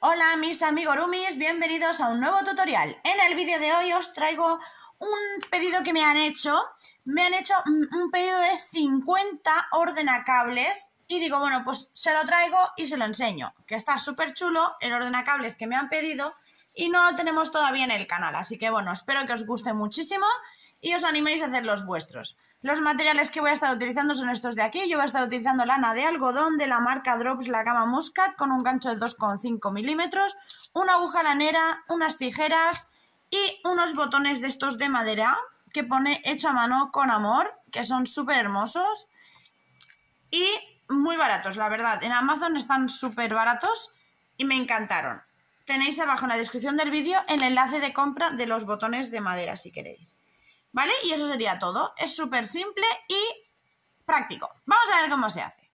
Hola mis amigos Rumis, bienvenidos a un nuevo tutorial. En el vídeo de hoy os traigo un pedido que me han hecho. Me han hecho un pedido de 50 ordenacables y digo, bueno, pues se lo traigo y se lo enseño, que está súper chulo el ordenacables que me han pedido y no lo tenemos todavía en el canal. Así que bueno, espero que os guste muchísimo y os animéis a hacer los vuestros. Los materiales que voy a estar utilizando son estos de aquí. Yo voy a estar utilizando lana de algodón de la marca Drops La Gama Muscat con un gancho de 2,5 milímetros, una aguja lanera, unas tijeras y unos botones de estos de madera que pone hecho a mano con amor, que son súper hermosos y muy baratos, la verdad. En Amazon están súper baratos y me encantaron. Tenéis abajo en la descripción del vídeo el enlace de compra de los botones de madera si queréis. ¿Vale? Y eso sería todo. Es súper simple y práctico. Vamos a ver cómo se hace.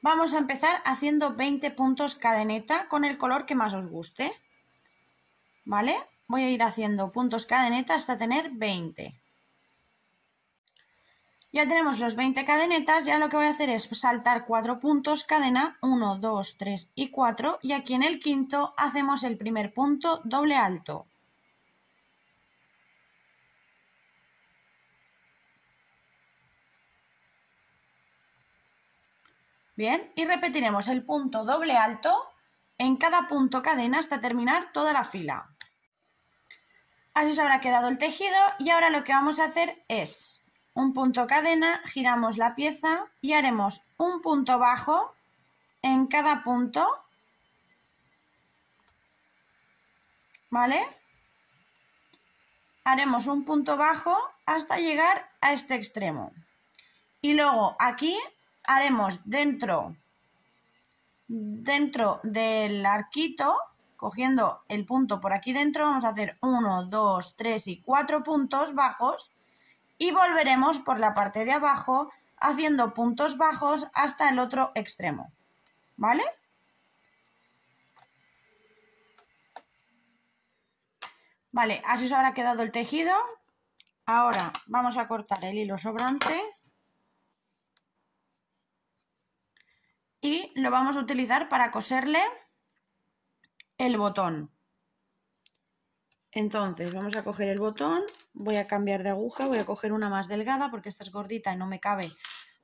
Vamos a empezar haciendo 20 puntos cadeneta con el color que más os guste. ¿Vale? Voy a ir haciendo puntos cadeneta hasta tener 20. Ya tenemos los 20 cadenetas, ya lo que voy a hacer es saltar 4 puntos, cadena 1, 2, 3 y 4 y aquí en el quinto hacemos el primer punto doble alto. Bien, y repetiremos el punto doble alto en cada punto cadena hasta terminar toda la fila. Así se habrá quedado el tejido y ahora lo que vamos a hacer es un punto cadena, giramos la pieza y haremos un punto bajo en cada punto, ¿vale? Haremos un punto bajo hasta llegar a este extremo. Y luego aquí haremos dentro, dentro del arquito, cogiendo el punto por aquí dentro, vamos a hacer 1, 2, 3 y 4 puntos bajos y volveremos por la parte de abajo haciendo puntos bajos hasta el otro extremo, ¿vale? Vale, así os habrá quedado el tejido. Ahora vamos a cortar el hilo sobrante. lo vamos a utilizar para coserle el botón. Entonces vamos a coger el botón, voy a cambiar de aguja, voy a coger una más delgada porque esta es gordita y no me cabe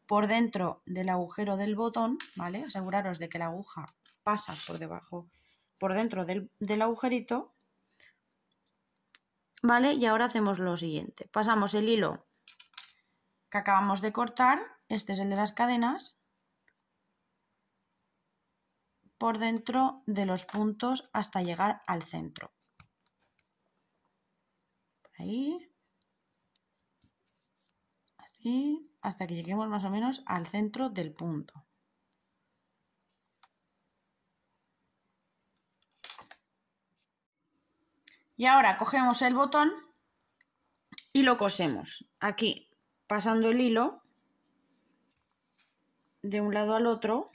por dentro del agujero del botón, ¿vale? Aseguraros de que la aguja pasa por debajo, por dentro del, del agujerito, ¿vale? Y ahora hacemos lo siguiente, pasamos el hilo que acabamos de cortar, este es el de las cadenas, por dentro de los puntos hasta llegar al centro. Ahí. Así, hasta que lleguemos más o menos al centro del punto. Y ahora cogemos el botón y lo cosemos. Aquí, pasando el hilo de un lado al otro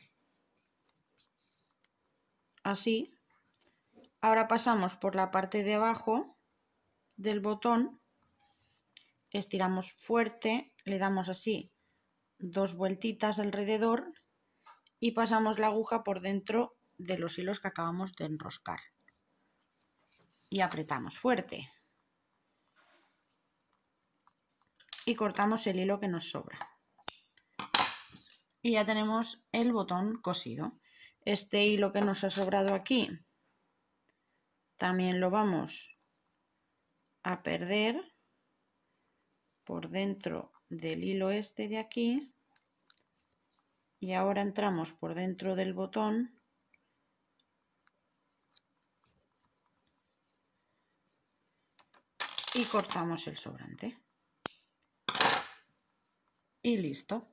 así. Ahora pasamos por la parte de abajo del botón, estiramos fuerte, le damos así dos vueltitas alrededor y pasamos la aguja por dentro de los hilos que acabamos de enroscar. Y apretamos fuerte. Y cortamos el hilo que nos sobra. Y ya tenemos el botón cosido. Este hilo que nos ha sobrado aquí también lo vamos a perder por dentro del hilo este de aquí y ahora entramos por dentro del botón y cortamos el sobrante y listo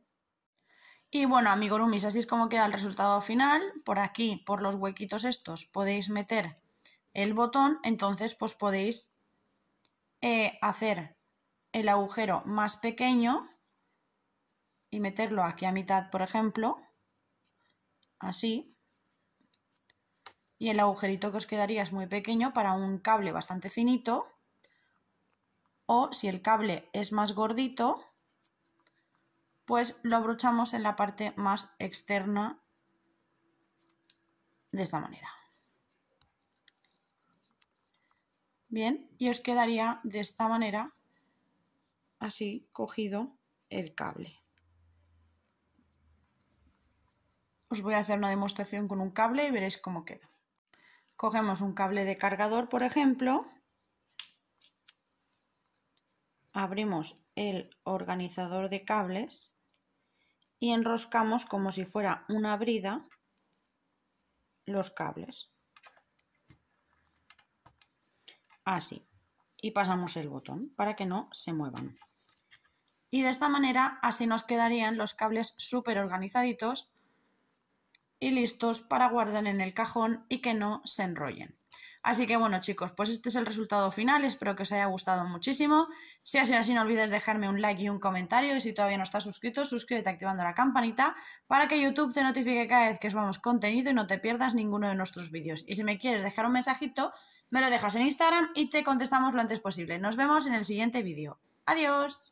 y bueno, Rumis, así es como queda el resultado final. Por aquí, por los huequitos estos, podéis meter el botón. Entonces, pues podéis eh, hacer el agujero más pequeño y meterlo aquí a mitad, por ejemplo. Así. Y el agujerito que os quedaría es muy pequeño para un cable bastante finito. O si el cable es más gordito, pues lo abrochamos en la parte más externa de esta manera. Bien, y os quedaría de esta manera, así cogido el cable. Os voy a hacer una demostración con un cable y veréis cómo queda. Cogemos un cable de cargador, por ejemplo, abrimos el organizador de cables y enroscamos como si fuera una brida los cables. Así. Y pasamos el botón para que no se muevan. Y de esta manera así nos quedarían los cables súper organizaditos y listos para guardar en el cajón y que no se enrollen. Así que bueno chicos, pues este es el resultado final, espero que os haya gustado muchísimo. Si ha sido así, no olvides dejarme un like y un comentario y si todavía no estás suscrito, suscríbete activando la campanita para que YouTube te notifique cada vez que subamos contenido y no te pierdas ninguno de nuestros vídeos. Y si me quieres dejar un mensajito, me lo dejas en Instagram y te contestamos lo antes posible. Nos vemos en el siguiente vídeo. Adiós.